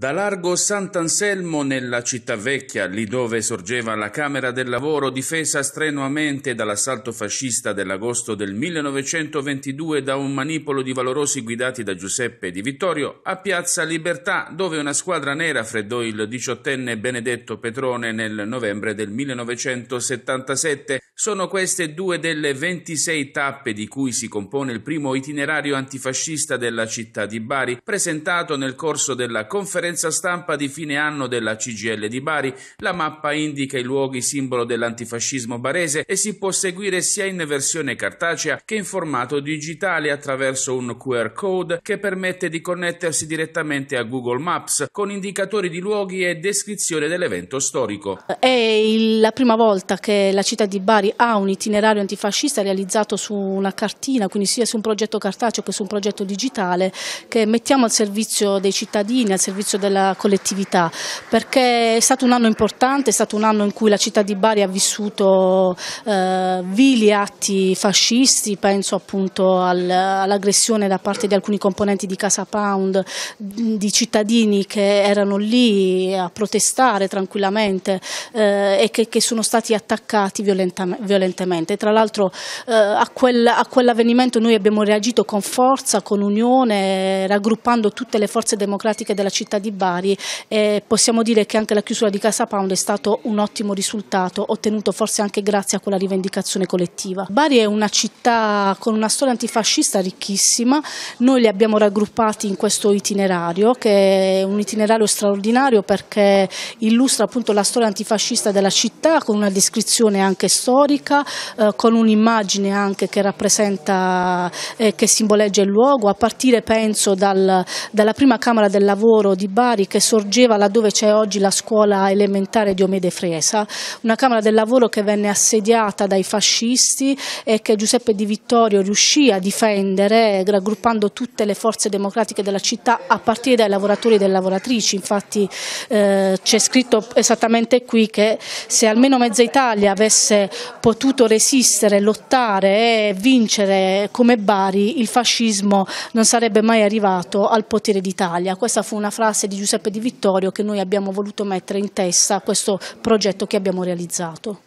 Da largo Sant'Anselmo nella città vecchia, lì dove sorgeva la Camera del Lavoro, difesa strenuamente dall'assalto fascista dell'agosto del 1922 da un manipolo di valorosi guidati da Giuseppe Di Vittorio, a Piazza Libertà, dove una squadra nera freddò il diciottenne Benedetto Petrone nel novembre del 1977. Sono queste due delle 26 tappe di cui si compone il primo itinerario antifascista della città di Bari, presentato nel corso della conferenza conferenza stampa di fine anno della CGL di Bari, la mappa indica i luoghi simbolo dell'antifascismo barese e si può seguire sia in versione cartacea che in formato digitale attraverso un QR code che permette di connettersi direttamente a Google Maps con indicatori di luoghi e descrizione dell'evento storico. È la prima volta che la città di Bari ha un itinerario antifascista realizzato su una cartina, quindi sia su un progetto cartaceo che su un progetto digitale che mettiamo al servizio dei cittadini, al servizio della collettività, perché è stato un anno importante, è stato un anno in cui la città di Bari ha vissuto eh, vili atti fascisti, penso appunto al, all'aggressione da parte di alcuni componenti di Casa Pound, di cittadini che erano lì a protestare tranquillamente eh, e che, che, sono stati attaccati violentam- violentemente. Tra l'altro eh, a, quel, a quell'avvenimento noi abbiamo reagito con forza, con unione, raggruppando tutte le forze democratiche della città di di Bari e possiamo dire che anche la chiusura di Casa Pound è stato un ottimo risultato ottenuto forse anche grazie a quella rivendicazione collettiva. Bari è una città con una storia antifascista ricchissima, noi li abbiamo raggruppati in questo itinerario che è un itinerario straordinario perché illustra appunto la storia antifascista della città con una descrizione anche storica, eh, con un'immagine anche che rappresenta, eh, che simboleggia il luogo, a partire penso dal, dalla prima Camera del Lavoro di Bari Bari che sorgeva laddove c'è oggi la scuola elementare Diomede Fresa, una Camera del Lavoro che venne assediata dai fascisti e che Giuseppe Di Vittorio riuscì a difendere raggruppando tutte le forze democratiche della città a partire dai lavoratori e dalle lavoratrici, infatti eh, c'è scritto esattamente qui che se almeno mezza Italia avesse potuto resistere, lottare e vincere come Bari il fascismo non sarebbe mai arrivato al potere d'Italia. Questa fu una frase classe di Giuseppe Di Vittorio che noi abbiamo voluto mettere in testa questo progetto che abbiamo realizzato.